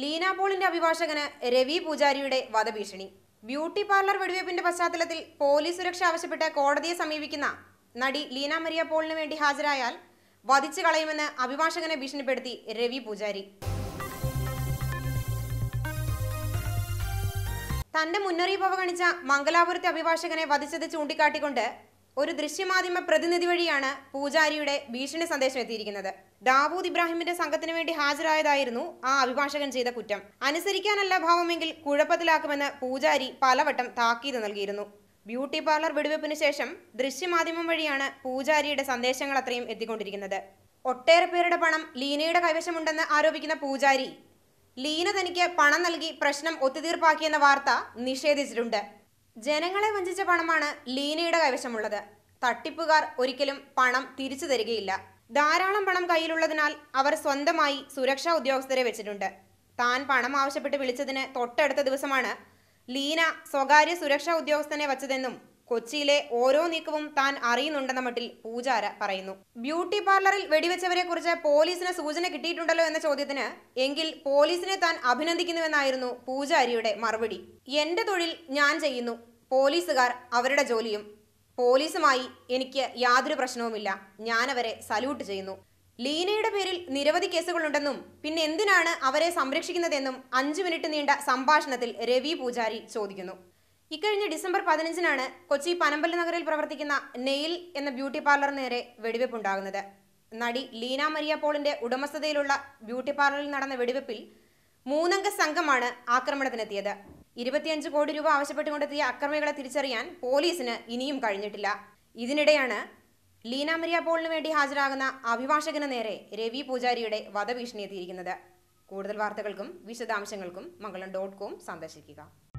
ലീനാ പോളിന്റെ അഭിഭാഷകന് രവി പൂജാരിയുടെ വധഭീഷണി ബ്യൂട്ടി പാർലർ വെടിവയ്പിന്റെ പശ്ചാത്തലത്തിൽ പോലീസ് സുരക്ഷ ആവശ്യപ്പെട്ട് കോടതിയെ സമീപിക്കുന്ന നടി ലീന മരിയ പോളിന് വേണ്ടി ഹാജരായാൽ വധിച്ചു കളയുമെന്ന് അഭിഭാഷകനെ ഭീഷണിപ്പെടുത്തി രവി പൂജാരി തന്റെ മുന്നറിയിപ്പ് അവഗണിച്ച മംഗലാപുരത്തെ അഭിഭാഷകനെ വധിച്ചത് ചൂണ്ടിക്കാട്ടിക്കൊണ്ട് ഒരു ദൃശ്യമാധ്യമ പ്രതിനിധി വഴിയാണ് പൂജാരിയുടെ ഭീഷണി സന്ദേശം എത്തിയിരിക്കുന്നത് ദാവൂദ് ഇബ്രാഹിമിന്റെ സംഘത്തിന് വേണ്ടി ഹാജരായതായിരുന്നു ആ അഭിഭാഷകൻ ചെയ്ത കുറ്റം അനുസരിക്കാനല്ല ഭാവമെങ്കിൽ കുഴപ്പത്തിലാക്കുമെന്ന് പൂജാരി പലവട്ടം താക്കീത് നൽകിയിരുന്നു ബ്യൂട്ടി പാർലർ വെടിവെപ്പിന് ശേഷം ദൃശ്യമാധ്യമം വഴിയാണ് പൂജാരിയുടെ സന്ദേശങ്ങൾ അത്രയും എത്തിക്കൊണ്ടിരിക്കുന്നത് ഒട്ടേറെ പേരുടെ പണം ലീനയുടെ കൈവശമുണ്ടെന്ന് ആരോപിക്കുന്ന പൂജാരി ലീന തനിക്ക് പണം നൽകി പ്രശ്നം ഒത്തുതീർപ്പാക്കിയെന്ന വാർത്ത നിഷേധിച്ചിട്ടുണ്ട് ജനങ്ങളെ വഞ്ചിച്ച പണമാണ് ലീനയുടെ കൈവശമുള്ളത് തട്ടിപ്പുകാർ ഒരിക്കലും പണം തിരിച്ചു തരികയില്ല ധാരാളം പണം കയ്യിലുള്ളതിനാൽ അവർ സ്വന്തമായി സുരക്ഷാ ഉദ്യോഗസ്ഥരെ വെച്ചിട്ടുണ്ട് താൻ പണം ആവശ്യപ്പെട്ട് വിളിച്ചതിന് തൊട്ടടുത്ത ദിവസമാണ് ലീന സ്വകാര്യ സുരക്ഷാ ഉദ്യോഗസ്ഥനെ വച്ചതെന്നും കൊച്ചിയിലെ ഓരോ നീക്കവും താൻ അറിയുന്നുണ്ടെന്ന മട്ടിൽ പൂജാര പറയുന്നു ബ്യൂട്ടി പാർലറിൽ വെടിവെച്ചവരെ കുറിച്ച് പോലീസിന് സൂചന കിട്ടിയിട്ടുണ്ടല്ലോ എന്ന ചോദ്യത്തിന് എങ്കിൽ പോലീസിനെ താൻ അഭിനന്ദിക്കുന്നുവെന്നായിരുന്നു പൂജാരിയുടെ മറുപടി എന്റെ തൊഴിൽ ഞാൻ ചെയ്യുന്നു പോലീസുകാർ അവരുടെ ജോലിയും പോലീസുമായി എനിക്ക് യാതൊരു പ്രശ്നവുമില്ല ഞാനവരെ സല്യൂട്ട് ചെയ്യുന്നു ലീനയുടെ പേരിൽ നിരവധി കേസുകളുണ്ടെന്നും പിന്നെ എന്തിനാണ് അവരെ സംരക്ഷിക്കുന്നതെന്നും അഞ്ചു മിനിറ്റ് നീണ്ട സംഭാഷണത്തിൽ രവി പൂജാരി ചോദിക്കുന്നു ഇക്കഴിഞ്ഞ ഡിസംബർ പതിനഞ്ചിനാണ് കൊച്ചി പനമ്പല്ല നഗറിൽ പ്രവർത്തിക്കുന്ന നെയിൽ എന്ന ബ്യൂട്ടി പാർലറിന് നേരെ വെടിവെപ്പുണ്ടാകുന്നത് നടി ലീന മരിയ പോളിന്റെ ഉടമസ്ഥതയിലുള്ള ബ്യൂട്ടി പാർലറിൽ നടന്ന വെടിവെപ്പിൽ മൂന്നംഗ സംഘമാണ് ആക്രമണത്തിനെത്തിയത് ഇരുപത്തിയഞ്ച് കോടി രൂപ ആവശ്യപ്പെട്ടുകൊണ്ടെത്തിയ അക്രമികളെ തിരിച്ചറിയാൻ പോലീസിന് ഇനിയും കഴിഞ്ഞിട്ടില്ല ഇതിനിടെയാണ് ലീന മരിയ പോളിന് വേണ്ടി ഹാജരാകുന്ന അഭിഭാഷകന് നേരെ രവി പൂജാരിയുടെ വധഭീഷണി എത്തിയിരിക്കുന്നത് കൂടുതൽ വാർത്തകൾക്കും വിശദാംശങ്ങൾക്കും മംഗളം ഡോട്ട് കോം സന്ദർശിക്കുക